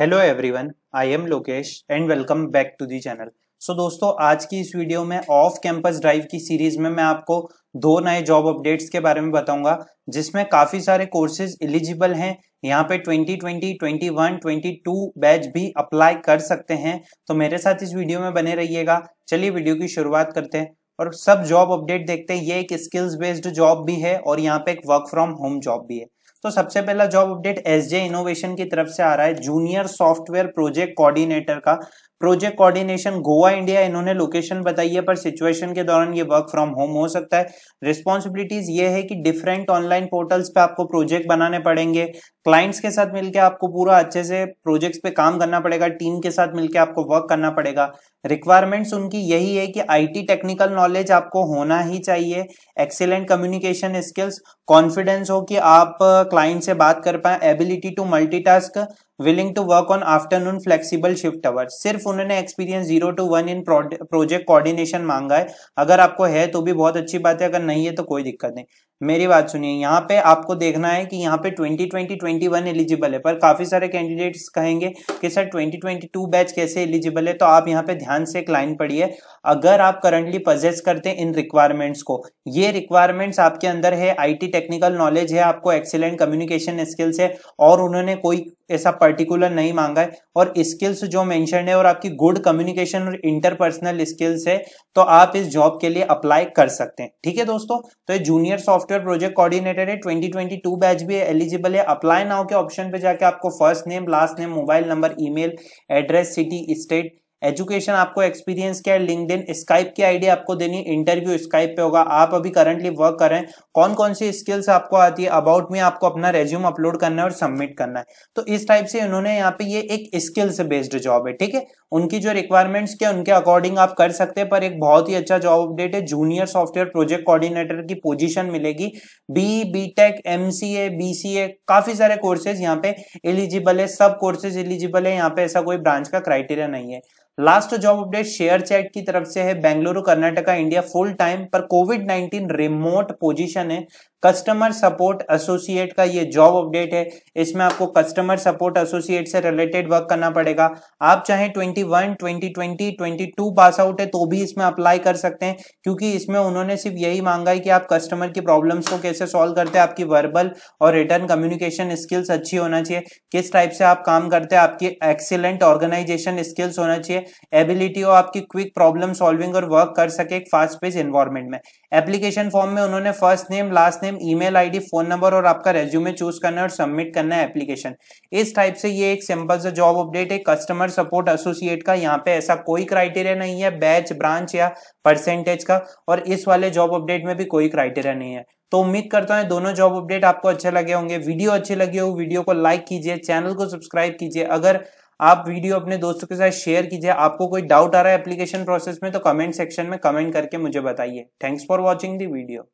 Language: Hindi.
hello everyone I am Lokesh and welcome back to the channel so दोस्तों आज की इस वीडियो में ऑफ कैंपस ड्राइव की सीरीज में मैं आपको दो नए जॉब अपडेट्स के बारे में बताऊंगा जिसमें काफी सारे कोर्सेज एलिजिबल हैं यहाँ पे 2020, 21, 22 बैच भी अप्लाई कर सकते हैं तो मेरे साथ इस वीडियो में बने रहिएगा चलिए वीडियो की शुरुआत करते हैं और सब जॉब अपडेट देखते हैं ये एक स्किल्स बेस्ड जॉब भी है और यहाँ पे एक वर्क फ्रॉम होम जॉब भी है तो सबसे पहला जॉब अपडेट एसजे इनोवेशन की तरफ से आ रहा है जूनियर सॉफ्टवेयर प्रोजेक्ट कोऑर्डिनेटर का प्रोजेक्ट कोऑर्डिनेशन गोवा इंडिया इन्होंने लोकेशन बताई है पर सिचुएशन के दौरान ये वर्क फ्रॉम होम हो सकता है रिस्पॉन्सिबिलिटीज ये है कि डिफरेंट ऑनलाइन पोर्टल्स पे आपको प्रोजेक्ट बनाने पड़ेंगे क्लाइंट्स के साथ मिलकर आपको पूरा अच्छे से प्रोजेक्ट्स पे काम करना पड़ेगा टीम के साथ मिलकर आपको वर्क करना पड़ेगा रिक्वायरमेंट्स उनकी यही है कि आईटी टेक्निकल नॉलेज आपको होना ही चाहिए एक्सेलेंट कम्युनिकेशन स्किल्स कॉन्फिडेंस हो कि आप क्लाइंट से बात कर पाए ability to multitask willing to work on afternoon flexible shift hour सिर्फ उन्होंने experience zero to one in project coordination मांगा है अगर आपको है तो भी बहुत अच्छी बात है अगर नहीं है तो कोई दिक्कत नहीं मेरी बात सुनिए यहाँ पे आपको देखना है कि यहाँ पे 2020 21 एलिजिबल है पर काफ़ी सारे कैंडिडेट्स कहेंगे कि सर 2022 बैच कैसे एलिजिबल है तो आप यहाँ पे ध्यान से एक लाइन पढ़िए अगर आप करंटली पजेस करते हैं इन रिक्वायरमेंट्स को ये रिक्वायरमेंट्स आपके अंदर है आईटी टेक्निकल नॉलेज है आपको एक्सीलेंट कम्युनिकेशन स्किल्स है और उन्होंने कोई ऐसा पर्टिकुलर नहीं मांगा है और स्किल्स जो मेंशन है और आपकी गुड कम्युनिकेशन और इंटरपर्सनल स्किल्स है तो आप इस जॉब के लिए अप्लाई कर सकते हैं ठीक है दोस्तों तो ये जूनियर सॉफ्टवेयर प्रोजेक्ट कोऑर्डिनेटर है 2022 बैच भी एलिजिबल है अप्लाई नाउ के ऑप्शन पे जाके आपको first name last name mobile number email address city state education आपको एक्सपीरियंस क्या है लिंकड स्काइप की आइडिया आपको देनी इंटरव्यू स्काइप पे होगा आप अभी करंटली वर्क कर रहे हैं कौन कौन सी स्किल्स आपको आती है अबाउट में आपको अपना रेज्यूम अपलोड करना है और सबमिट करना है तो इस टाइप से उन्होंने यहाँ पे ये एक स्किल्स बेस्ड जॉब है ठीक है उनकी जो रिक्वायरमेंट्स क्या उनके अकॉर्डिंग आप कर सकते हैं पर एक बहुत ही अच्छा जॉब अपडेट है जूनियर सॉफ्टवेयर प्रोजेक्ट कोऑर्डिनेटर की पोजीशन मिलेगी B B tech M C A B C A काफी सारे कोर्सेज यहाँ पे एलिजिबल है सब कोर्सेज एलिजिबल है यहाँ पे ऐसा कोई ब्रांच का क्राइटेरिया नहीं है last job update ShareChat की तरफ से है Bengaluru Karnataka India full time पर कोविड 19 रिमोट पोजीशन है कस्टमर सपोर्ट एसोसिएट का ये जॉब अपडेट है इसमें आपको कस्टमर सपोर्ट एसोसिएट से रिलेटेड वर्क करना पड़ेगा आप चाहे 21, 2020, 22 पास आउट है तो भी इसमें अप्लाई कर सकते हैं क्योंकि इसमें उन्होंने सिर्फ यही मांगा है कि आप कस्टमर की प्रॉब्लम्स को कैसे सॉल्व करते हैं आपकी वर्बल और रिटर्न कम्युनिकेशन स्किल्स अच्छी होना चाहिए किस टाइप से आप काम करते हैं आपकी एक्सीलेंट ऑर्गेनाइजेशन स्किल्स होना चाहिए एबिलिटी और आपकी क्विक प्रॉब्लम सॉल्विंग और वर्क कर सके एक फास्ट पेज इन्वायरमेंट में एप्लीकेशन फॉर्म में उन्होंने first name last name name email ID phone number और आपका रेज्यूमे चूज करना है और सबमिट करना है एप्लीकेशन इस टाइप से ये एक सिंपल सा जॉब अपडेट है कस्टमर सपोर्ट एसोसिएट का यहाँ पे ऐसा कोई क्राइटेरिया नहीं है बैच ब्रांच या परसेंटेज का और इस वाले जॉब अपडेट में भी कोई क्राइटेरिया नहीं है तो उम्मीद करता हूँ दोनों जॉब अपडेट आपको अच्छे लगे होंगे वीडियो अच्छे लगे हो वीडियो को लाइक कीजिए चैनल को सब्सक्राइब कीजिए अगर आप वीडियो अपने दोस्तों के साथ शेयर कीजिए आपको कोई डाउट आ रहा है एप्लीकेशन प्रोसेस में तो कमेंट सेक्शन में कमेंट करके मुझे बताइए thanks for watching the video